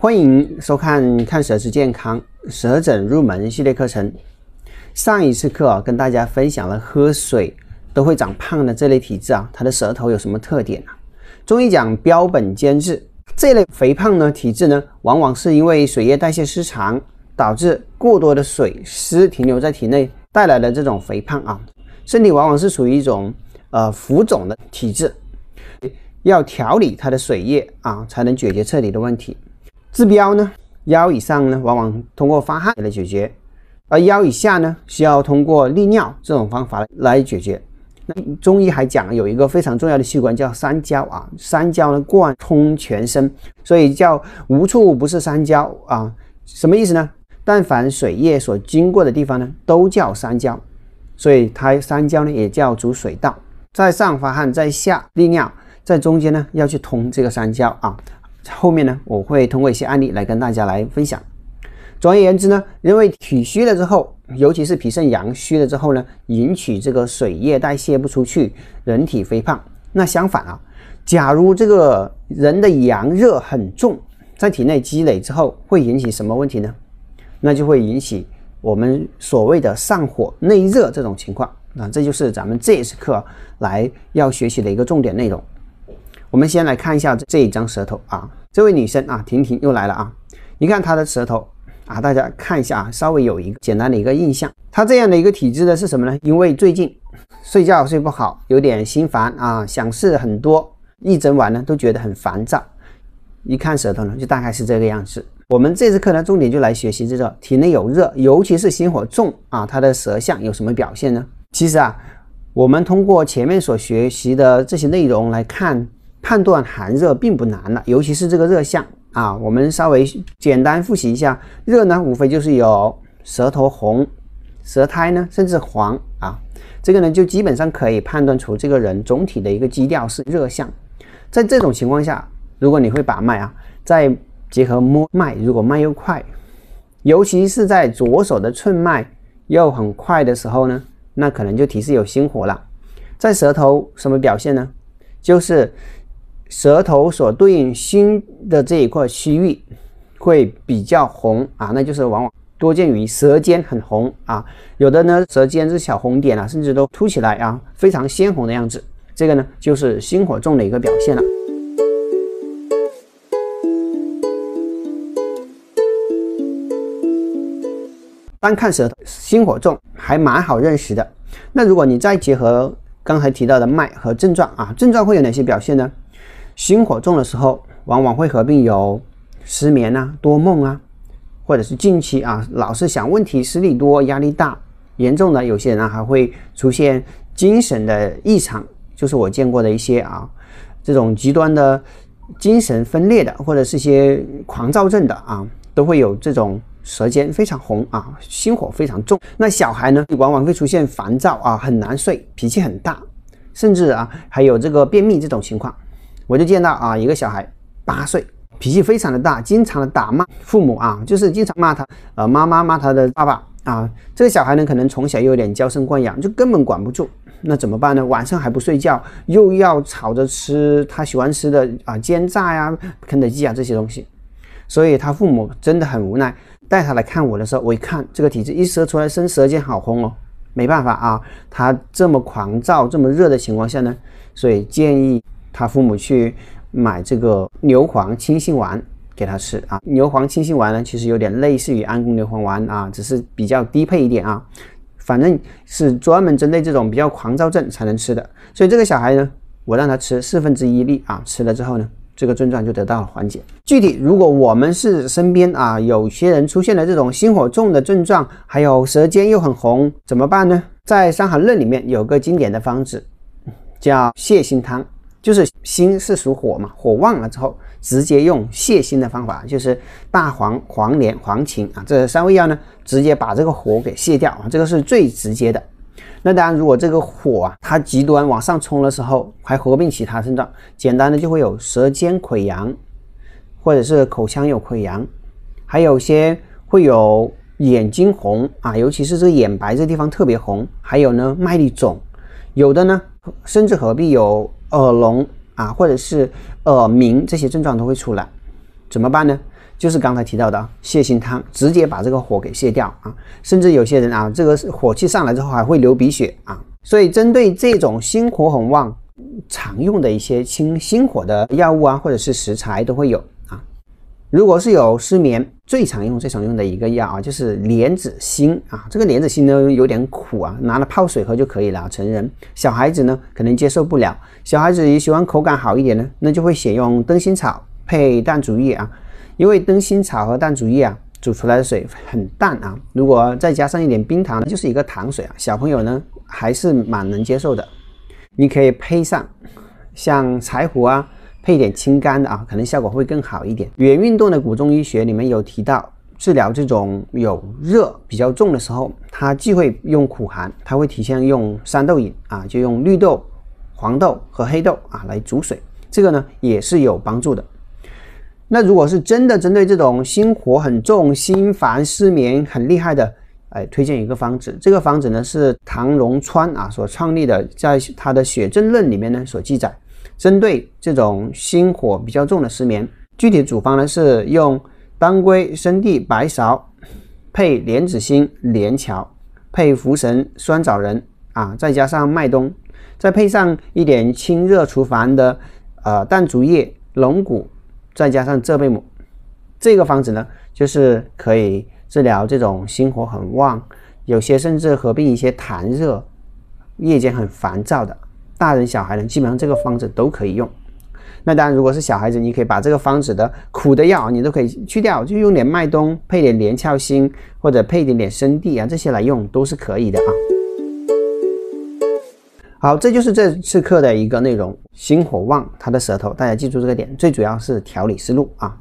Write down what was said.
欢迎收看《看舌识健康舌诊入门》系列课程。上一次课啊，跟大家分享了喝水都会长胖的这类体质啊，它的舌头有什么特点呢？中医讲标本兼治，这类肥胖的体质呢，往往是因为水液代谢失常，导致过多的水湿停留在体内带来的这种肥胖啊，身体往往是属于一种呃浮肿的体质，要调理它的水液啊，才能解决彻底的问题。治标呢，腰以上呢，往往通过发汗来解决；而腰以下呢，需要通过利尿这种方法来解决。那中医还讲有一个非常重要的器官叫三焦啊，三焦呢贯通全身，所以叫无处不是三焦啊。什么意思呢？但凡水液所经过的地方呢，都叫三焦，所以它三焦呢也叫主水道。在上发汗，在下利尿，在中间呢要去通这个三焦啊。后面呢，我会通过一些案例来跟大家来分享。总而言之呢，因为体虚了之后，尤其是脾肾阳虚了之后呢，引起这个水液代谢不出去，人体肥胖。那相反啊，假如这个人的阳热很重，在体内积累之后，会引起什么问题呢？那就会引起我们所谓的上火内热这种情况。啊，这就是咱们这一次课来要学习的一个重点内容。我们先来看一下这一张舌头啊，这位女生啊，婷婷又来了啊，你看她的舌头啊，大家看一下啊，稍微有一个简单的一个印象。她这样的一个体质的是什么呢？因为最近睡觉睡不好，有点心烦啊，想事很多，一整晚呢都觉得很烦躁。一看舌头呢，就大概是这个样子。我们这次课呢，重点就来学习这个体内有热，尤其是心火重啊，它的舌象有什么表现呢？其实啊，我们通过前面所学习的这些内容来看。判断寒热并不难了，尤其是这个热象啊，我们稍微简单复习一下，热呢无非就是有舌头红，舌苔呢甚至黄啊，这个呢就基本上可以判断出这个人总体的一个基调是热象。在这种情况下，如果你会把脉啊，再结合摸脉，如果脉又快，尤其是在左手的寸脉又很快的时候呢，那可能就提示有心火了。在舌头什么表现呢？就是。舌头所对应心的这一块区域会比较红啊，那就是往往多见于舌尖很红啊，有的呢舌尖是小红点啊，甚至都凸起来啊，非常鲜红的样子，这个呢就是心火重的一个表现了。单看舌头，心火重还蛮好认识的。那如果你再结合刚才提到的脉和症状啊，症状会有哪些表现呢？心火重的时候，往往会合并有失眠啊、多梦啊，或者是近期啊老是想问题、思虑多、压力大，严重的有些人还会出现精神的异常，就是我见过的一些啊这种极端的精神分裂的，或者是些狂躁症的啊，都会有这种舌尖非常红啊，心火非常重。那小孩呢，往往会出现烦躁啊、很难睡、脾气很大，甚至啊还有这个便秘这种情况。我就见到啊，一个小孩八岁，脾气非常的大，经常的打骂父母啊，就是经常骂他，呃，妈妈骂他的爸爸啊。这个小孩呢，可能从小又有点娇生惯养，就根本管不住。那怎么办呢？晚上还不睡觉，又要吵着吃他喜欢吃的啊，煎炸呀、肯德基啊这些东西。所以他父母真的很无奈。带他来看我的时候，我一看这个体质，一舌出来生舌尖，好红哦。没办法啊，他这么狂躁、这么热的情况下呢，所以建议。他父母去买这个牛黄清心丸给他吃啊，牛黄清心丸呢，其实有点类似于安宫牛黄丸啊，只是比较低配一点啊，反正是专门针对这种比较狂躁症才能吃的。所以这个小孩呢，我让他吃四分之一粒啊，吃了之后呢，这个症状就得到了缓解。具体如果我们是身边啊，有些人出现了这种心火重的症状，还有舌尖又很红，怎么办呢？在伤寒论里面有个经典的方子叫泻心汤。就是心是属火嘛，火旺了之后，直接用泻心的方法，就是大黄、黄连、黄芩啊，这三味药呢，直接把这个火给泻掉啊，这个是最直接的。那当然，如果这个火啊，它极端往上冲的时候，还合并其他症状，简单的就会有舌尖溃疡，或者是口腔有溃疡，还有些会有眼睛红啊，尤其是这眼白这地方特别红，还有呢，麦粒肿，有的呢，甚至合并有。耳聋啊，或者是耳鸣这些症状都会出来，怎么办呢？就是刚才提到的泻心汤，直接把这个火给泻掉啊。甚至有些人啊，这个火气上来之后还会流鼻血啊。所以针对这种心火很旺，常用的一些清心火的药物啊，或者是食材都会有。如果是有失眠，最常用、最常用的一个药啊，就是莲子心啊。这个莲子心呢有点苦啊，拿了泡水喝就可以了。成人，小孩子呢可能接受不了。小孩子也喜欢口感好一点的，那就会选用灯心草配淡竹叶啊，因为灯心草和淡竹叶啊煮出来的水很淡啊。如果再加上一点冰糖，就是一个糖水啊。小朋友呢还是蛮能接受的。你可以配上像柴胡啊。配一点清肝的啊，可能效果会更好一点。元运动的古中医学里面有提到，治疗这种有热比较重的时候，它忌讳用苦寒，它会提前用山豆饮啊，就用绿豆、黄豆和黑豆啊来煮水，这个呢也是有帮助的。那如果是真的针对这种心火很重、心烦失眠很厉害的，哎，推荐一个方子，这个方子呢是唐荣川啊所创立的，在他的《血症论》里面呢所记载。针对这种心火比较重的失眠，具体处方呢是用当归、生地、白芍配莲子心、连翘，配茯神、酸枣仁啊，再加上麦冬，再配上一点清热除烦的呃淡竹叶、龙骨，再加上浙贝母。这个方子呢，就是可以治疗这种心火很旺，有些甚至合并一些痰热，夜间很烦躁的。大人、小孩呢，基本上这个方子都可以用。那当然，如果是小孩子，你可以把这个方子的苦的药你都可以去掉，就用点麦冬配点连翘心，或者配一点点生地啊，这些来用都是可以的啊。好，这就是这次课的一个内容。心火旺，他的舌头大家记住这个点，最主要是调理思路啊。